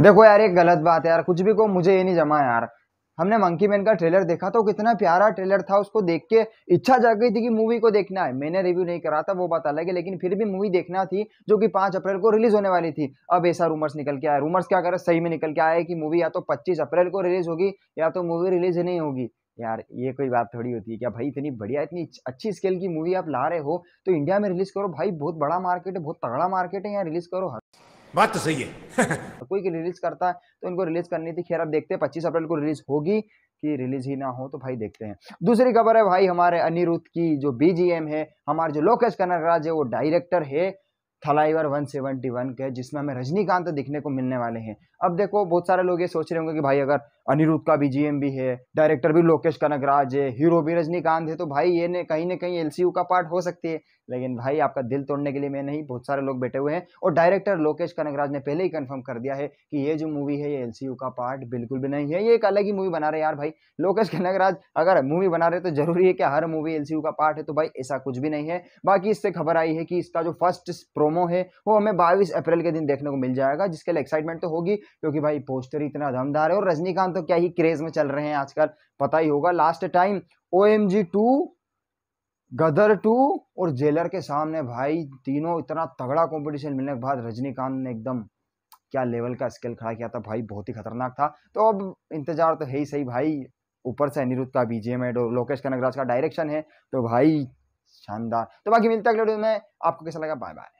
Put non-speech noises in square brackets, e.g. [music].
देखो यार एक गलत बात है यार कुछ भी को मुझे ये नहीं जमा यार हमने मंकी मैन का ट्रेलर देखा तो कितना प्यारा ट्रेलर था उसको देख के इच्छा जग गई थी कि मूवी को देखना है मैंने रिव्यू नहीं करा था वो बात अलग है लेकिन फिर भी मूवी देखना थी जो कि पाँच अप्रैल को रिलीज होने वाली थी अब ऐसा रूमर्स निकल के आया रूमर्स क्या करे सही में निकल के आया कि मूवी या तो पच्चीस अप्रैल को रिलीज होगी या तो मूवी रिलीज नहीं होगी यार ये कोई बात थोड़ी होती है क्या भाई इतनी बढ़िया इतनी अच्छी स्केल की मूवी आप ला रहे हो तो इंडिया में रिलीज करो भाई बहुत बड़ा मार्केट है बहुत तगड़ा मार्केट है यहाँ रिलीज करो हर बात तो सही है [laughs] कोई की रिलीज करता है तो इनको रिलीज करनी थी खैर अब देखते हैं पच्चीस अप्रैल को रिलीज होगी कि रिलीज ही ना हो तो भाई देखते हैं दूसरी खबर है भाई हमारे अनिरुद्ध की जो बीजीएम है हमारे जो लोकेश राज है वो डायरेक्टर है थलाईवर वन के जिसमें हमें रजनीकांत दिखने को मिलने वाले हैं अब देखो बहुत सारे लोग ये सोच रहे होंगे कि भाई अगर अनिरुद्ध का भी जीएम भी है डायरेक्टर भी लोकेश कनकराज है हीरो भी रजनीकांत है तो भाई ये ने कहीं ना कहीं एलसीयू का पार्ट हो सकती है लेकिन भाई आपका दिल तोड़ने के लिए मैं नहीं बहुत सारे लोग बैठे हुए हैं और डायरेक्टर लोकेश कनकराज ने पहले ही कंफर्म कर दिया है कि ये जो मूवी है ये एलसीयू का पार्ट बिल्कुल भी नहीं है ये एक अलग ही मूवी बना रहे यार भाई लोकेश कनकराज अगर मूवी बना रहे तो जरूरी है कि हर मूवी एलसीयू का पार्ट है तो भाई ऐसा कुछ भी नहीं है बाकी इससे खबर आई है कि इसका जो फर्स्ट प्रो प्रोमो है वो हमें बाईस अप्रैल के दिन देखने को मिल जाएगा जिसके लिए एक्साइटमेंट तो होगी क्योंकि भाई पोस्टर इतना दमदार है और रजनीकांत तो क्या ही क्रेज में चल रहे हैं आजकल पता ही होगा last time O M Gadar two और जेलर के सामने भाई तीनों इतना तगड़ा कंपटीशन मिलने के बाद रजनीकांत ने एकदम क्या लेवल का स्केल खड़ा किया था भाई बहुत ही खतरनाक था तो अब इंतजार तो है ही सही भाई ऊपर से अनिरुद्ध का बीजेम है लोकेश कनगराज का डायरेक्शन है तो भाई शानदार तो बाकी मिलता है अगले वीडियो में आपको कैसा लगा बाय बाय